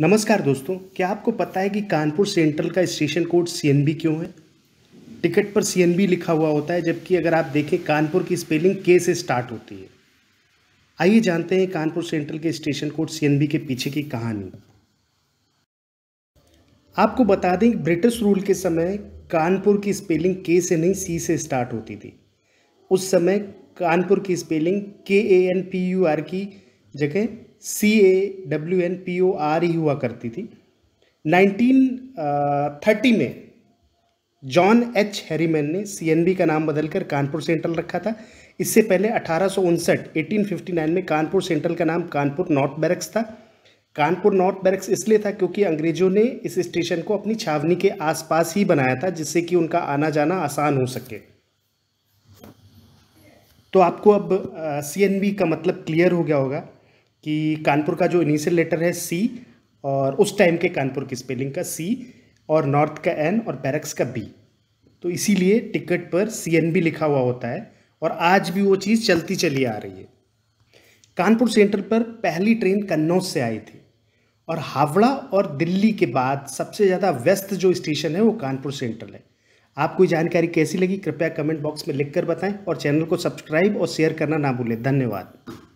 नमस्कार दोस्तों क्या आपको पता है कि कानपुर सेंट्रल का स्टेशन कोड सीएनबी क्यों है टिकट पर सीएनबी लिखा हुआ होता है जबकि अगर आप देखें कानपुर की स्पेलिंग के से स्टार्ट होती है आइए जानते हैं कानपुर सेंट्रल के स्टेशन कोड सीएनबी के पीछे की कहानी आपको बता दें ब्रिटिश रूल के समय कानपुर की स्पेलिंग के से नहीं सी से स्टार्ट होती थी उस समय कानपुर की spelling K A N P U R की जगह C A W N P O R ही हुआ करती थी 1930 में जॉन एच हैरीमैन ने सीएनबी का नाम बदलकर कानपुर सेंट्रल रखा था इससे पहले अठारह 1859 में कानपुर सेंट्रल का नाम कानपुर नॉर्थ बैरक्स था कानपुर नॉर्थ बैरक्स इसलिए था क्योंकि अंग्रेजों ने इस स्टेशन को अपनी छावनी के आसपास ही बनाया था जिससे कि उनका आना जाना आसान हो सके तो आपको अब सी बी का मतलब क्लियर हो गया होगा कि कानपुर का जो इनिशियल लेटर है सी और उस टाइम के कानपुर की स्पेलिंग का सी और नॉर्थ का एन और बैरक्स का बी तो इसीलिए टिकट पर सी एन बी लिखा हुआ होता है और आज भी वो चीज़ चलती चली आ रही है कानपुर सेंटर पर पहली ट्रेन कन्नौज से आई थी और हावड़ा और दिल्ली के बाद सबसे ज़्यादा व्यस्त जो स्टेशन है वो कानपुर सेंट्रल है आपको जानकारी कैसी लगी कृपया कमेंट बॉक्स में लिखकर बताएं और चैनल को सब्सक्राइब और शेयर करना ना भूलें धन्यवाद